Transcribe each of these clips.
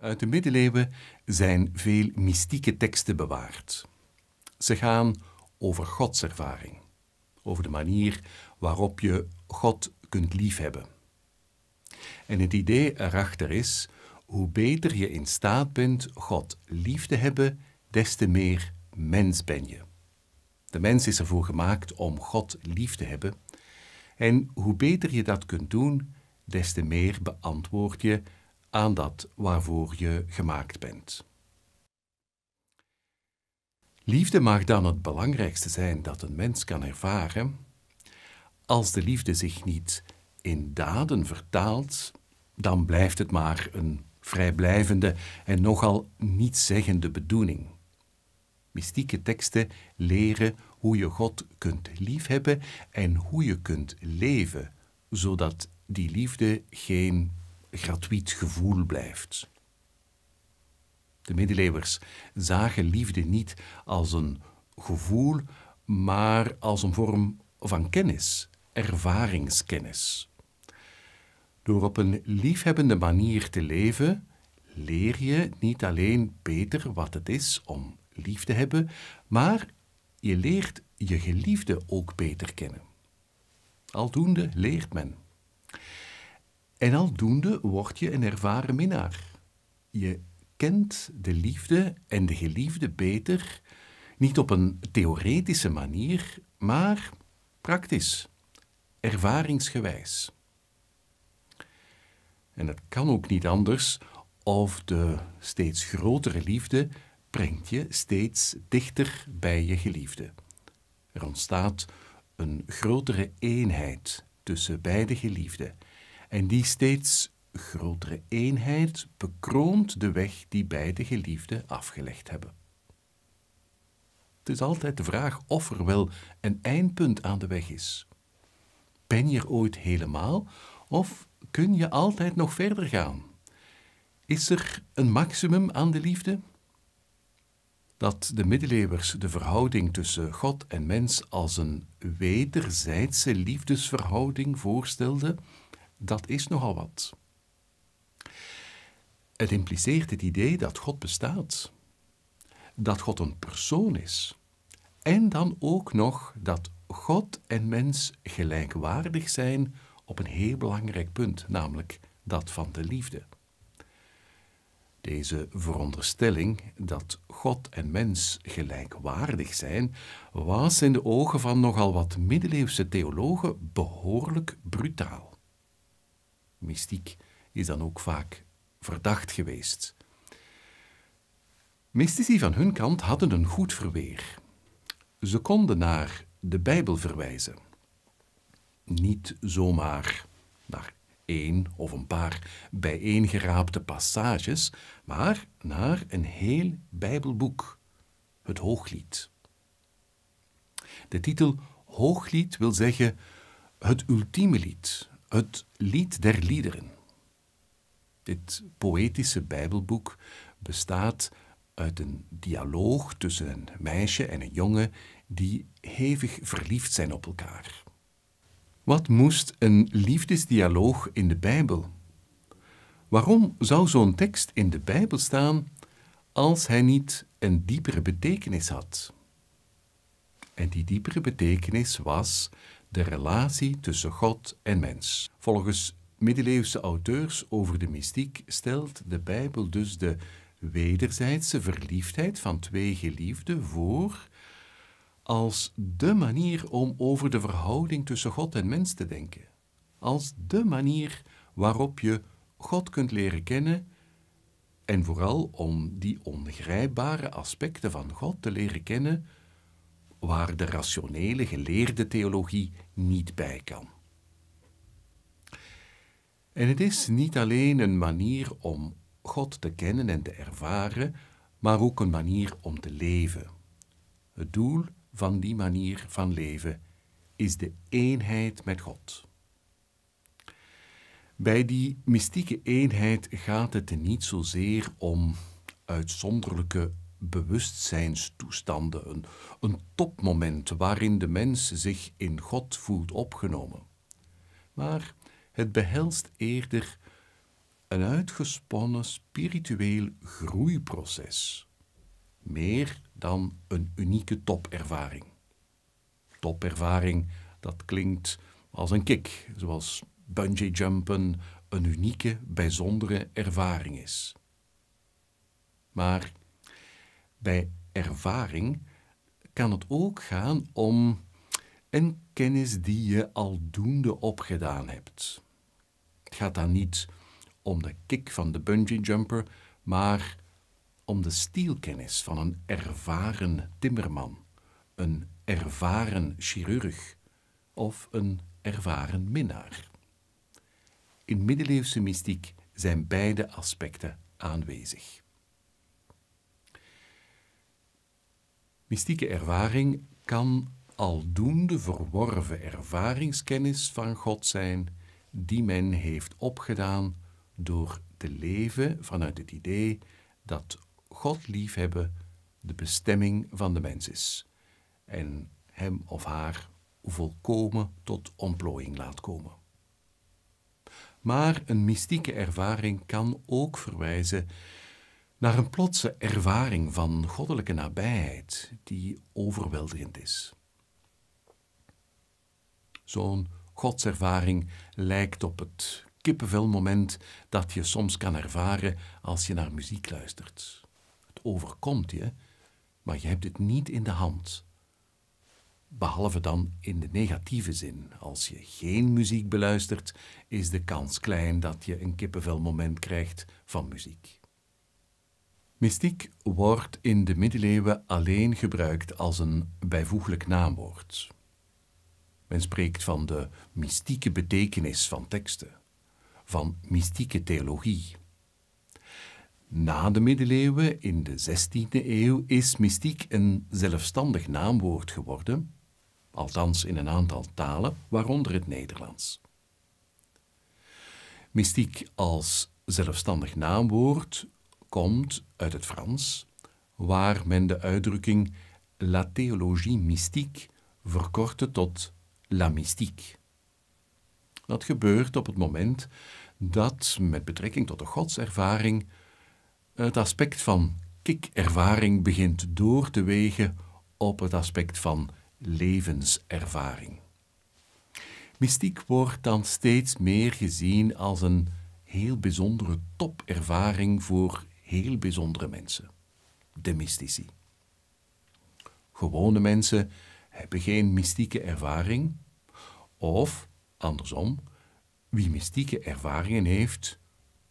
Uit de middeleeuwen zijn veel mystieke teksten bewaard. Ze gaan over godservaring, over de manier waarop je God kunt liefhebben. En het idee erachter is, hoe beter je in staat bent God lief te hebben, des te meer mens ben je. De mens is ervoor gemaakt om God lief te hebben. En hoe beter je dat kunt doen, des te meer beantwoord je aan dat waarvoor je gemaakt bent. Liefde mag dan het belangrijkste zijn dat een mens kan ervaren. Als de liefde zich niet in daden vertaalt, dan blijft het maar een vrijblijvende en nogal nietszeggende bedoeling. Mystieke teksten leren hoe je God kunt liefhebben en hoe je kunt leven, zodat die liefde geen gratuit gevoel blijft. De middeleeuwers zagen liefde niet als een gevoel, maar als een vorm van kennis, ervaringskennis. Door op een liefhebbende manier te leven, leer je niet alleen beter wat het is om lief te hebben, maar je leert je geliefde ook beter kennen. Aldoende leert men en aldoende word je een ervaren minnaar. Je kent de liefde en de geliefde beter, niet op een theoretische manier, maar praktisch, ervaringsgewijs. En het kan ook niet anders of de steeds grotere liefde brengt je steeds dichter bij je geliefde. Er ontstaat een grotere eenheid tussen beide geliefden en die steeds grotere eenheid bekroont de weg die beide geliefden afgelegd hebben. Het is altijd de vraag of er wel een eindpunt aan de weg is. Ben je er ooit helemaal of kun je altijd nog verder gaan? Is er een maximum aan de liefde? Dat de middeleeuwers de verhouding tussen God en mens als een wederzijdse liefdesverhouding voorstelden, dat is nogal wat. Het impliceert het idee dat God bestaat, dat God een persoon is, en dan ook nog dat God en mens gelijkwaardig zijn op een heel belangrijk punt, namelijk dat van de liefde. Deze veronderstelling dat God en mens gelijkwaardig zijn, was in de ogen van nogal wat middeleeuwse theologen behoorlijk brutaal mystiek is dan ook vaak verdacht geweest. Mystici van hun kant hadden een goed verweer. Ze konden naar de Bijbel verwijzen. Niet zomaar naar één of een paar bijeengeraapte passages, maar naar een heel Bijbelboek, het Hooglied. De titel Hooglied wil zeggen het ultieme lied, het Lied der Liederen. Dit poëtische Bijbelboek bestaat uit een dialoog tussen een meisje en een jongen die hevig verliefd zijn op elkaar. Wat moest een liefdesdialoog in de Bijbel? Waarom zou zo'n tekst in de Bijbel staan als hij niet een diepere betekenis had? En die diepere betekenis was de relatie tussen God en mens. Volgens middeleeuwse auteurs over de mystiek stelt de Bijbel dus de wederzijdse verliefdheid van twee geliefden voor als de manier om over de verhouding tussen God en mens te denken. Als de manier waarop je God kunt leren kennen en vooral om die ongrijpbare aspecten van God te leren kennen waar de rationele geleerde theologie niet bij kan. En het is niet alleen een manier om God te kennen en te ervaren, maar ook een manier om te leven. Het doel van die manier van leven is de eenheid met God. Bij die mystieke eenheid gaat het niet zozeer om uitzonderlijke bewustzijnstoestanden, een, een topmoment waarin de mens zich in God voelt opgenomen. Maar het behelst eerder een uitgesponnen spiritueel groeiproces, meer dan een unieke topervaring. Topervaring, dat klinkt als een kick, zoals bungee jumpen een unieke, bijzondere ervaring is. Maar bij ervaring kan het ook gaan om een kennis die je aldoende opgedaan hebt. Het gaat dan niet om de kick van de bungee jumper, maar om de stielkennis van een ervaren timmerman, een ervaren chirurg of een ervaren minnaar. In middeleeuwse mystiek zijn beide aspecten aanwezig. Mystieke ervaring kan aldoende verworven ervaringskennis van God zijn die men heeft opgedaan door te leven vanuit het idee dat God liefhebben de bestemming van de mens is en hem of haar volkomen tot ontplooiing laat komen. Maar een mystieke ervaring kan ook verwijzen naar een plotse ervaring van goddelijke nabijheid die overweldigend is. Zo'n godservaring lijkt op het kippenvelmoment dat je soms kan ervaren als je naar muziek luistert. Het overkomt je, maar je hebt het niet in de hand. Behalve dan in de negatieve zin. Als je geen muziek beluistert, is de kans klein dat je een kippenvelmoment krijgt van muziek. Mystiek wordt in de middeleeuwen alleen gebruikt als een bijvoeglijk naamwoord. Men spreekt van de mystieke betekenis van teksten, van mystieke theologie. Na de middeleeuwen, in de 16e eeuw, is mystiek een zelfstandig naamwoord geworden, althans in een aantal talen, waaronder het Nederlands. Mystiek als zelfstandig naamwoord komt uit het Frans, waar men de uitdrukking la théologie mystique' verkortte tot la mystiek. Dat gebeurt op het moment dat, met betrekking tot de godservaring, het aspect van kikervaring begint door te wegen op het aspect van levenservaring. Mystiek wordt dan steeds meer gezien als een heel bijzondere topervaring voor heel bijzondere mensen, de mystici. Gewone mensen hebben geen mystieke ervaring, of andersom, wie mystieke ervaringen heeft,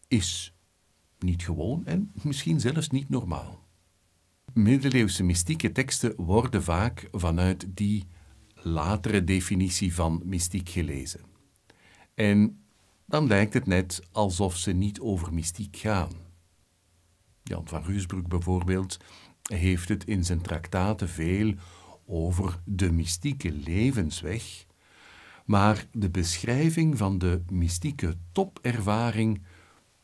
is niet gewoon en misschien zelfs niet normaal. Middeleeuwse mystieke teksten worden vaak vanuit die latere definitie van mystiek gelezen. En dan lijkt het net alsof ze niet over mystiek gaan. Jan van Ruusbroek bijvoorbeeld, heeft het in zijn traktaten veel over de mystieke levensweg, maar de beschrijving van de mystieke topervaring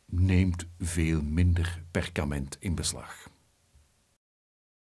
neemt veel minder perkament in beslag.